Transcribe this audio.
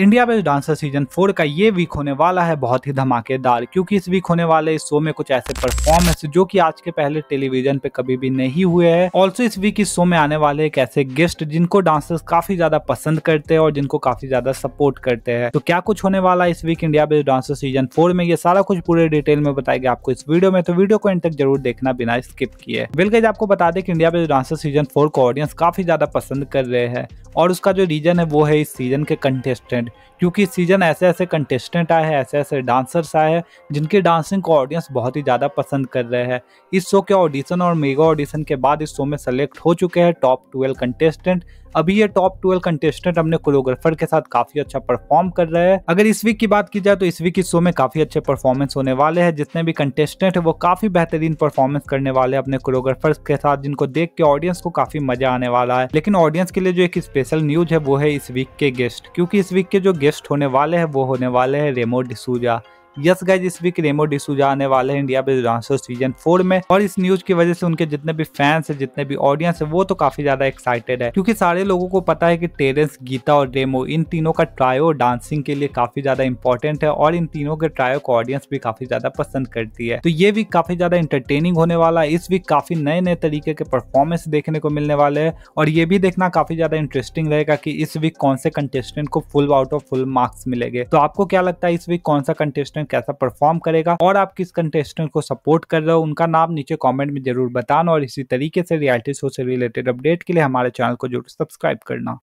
India based dancer season four का ये week होने वाला है बहुत ही धमाकेदार क्योंकि इस वीक होने वाले इस शो में कुछ ऐसे परफॉर्मेंस जो कि आज के पहले टेलीविजन पे कभी भी नहीं हुए हैं ऑल्सो इस वीक इस शो में आने वाले एक ऐसे गेस्ट जिनको डांसर्स काफी ज्यादा पसंद करते हैं और जिनको काफी ज्यादा सपोर्ट करते हैं तो क्या कुछ होने वाला है इस week India based dancer season four में ये सारा कुछ पूरे डिटेल में बताएगा आपको इस वीडियो में तो वीडियो को इन तक जरूर देखना बिना स्किप किए बिल्कुल आपको बता दें कि India based dancer season four को ऑडियंस काफी ज्यादा पसंद कर रहे हैं और उसका जो रीज़न है वो है इस सीज़न के कंटेस्टेंट क्योंकि इस सीज़न ऐसे ऐसे कंटेस्टेंट आए हैं ऐसे ऐसे डांसर्स आए हैं जिनके डांसिंग को ऑडियंस बहुत ही ज़्यादा पसंद कर रहे हैं इस शो के ऑडिशन और मेगा ऑडिशन के बाद इस शो में सेलेक्ट हो चुके हैं टॉप ट्वेल्व कंटेस्टेंट अभी ये टॉप ट्वेल्व कंटेस्टेंट अपने कोरियोग्राफर के साथ काफी अच्छा परफॉर्म कर रहे हैं अगर इस वीक की बात की जाए तो इस वीक इस शो में काफी अच्छे परफॉर्मेंस होने वाले हैं जितने भी कंटेस्टेंट है वो काफी बेहतरीन परफॉर्मेंस करने वाले हैं अपने कोरियोग्राफर्स के साथ जिनको देख के ऑडियंस को काफी मजा आने वाला है लेकिन ऑडियंस के लिए जो एक स्पेशल स्पेशल न्यूज है वो है इस वीक के गेस्ट क्योंकि इस वीक के जो गेस्ट होने वाले हैं वो होने वाले हैं रेमो डिसूजा यस गाइज इस वीक रेमो डिसूजा आने वाले हैं इंडिया में डांसर सीजन फोर में और इस न्यूज की वजह से उनके जितने भी फैंस है जितने भी ऑडियंस है वो तो काफी ज्यादा एक्साइटेड है क्योंकि सारे लोगों को पता है कि टेरेंस गीता और रेमो इन तीनों का ट्रायो डांसिंग के लिए काफी ज्यादा इंपॉर्टेंट है और इन तीनों के ट्रायो को ऑडियंस भी काफी ज्यादा पसंद करती है तो ये वीक काफी ज्यादा इंटरटेनिंग होने वाला है इस वीक काफी नए नए तरीके के परफॉर्मेंस देखने को मिलने वाले हैं और ये भी देखना काफी ज्यादा इंटरेस्टिंग रहेगा कि इस वीक कौन से कंटेस्टेंट को full out of full marks मिलेंगे तो आपको क्या लगता है इस वीक कौन सा कंटेस्टेंट कंटेस्टेंट कैसा परफॉर्म करेगा और आप किस कंटेस्टेंट को सपोर्ट कर रहे हो उनका नाम नीचे कॉमेंट में जरूर बताना और इसी तरीके से रियलिटी शो से रिलेटेड अपडेट के लिए हमारे चैनल को जरूर सब्सक्राइब करना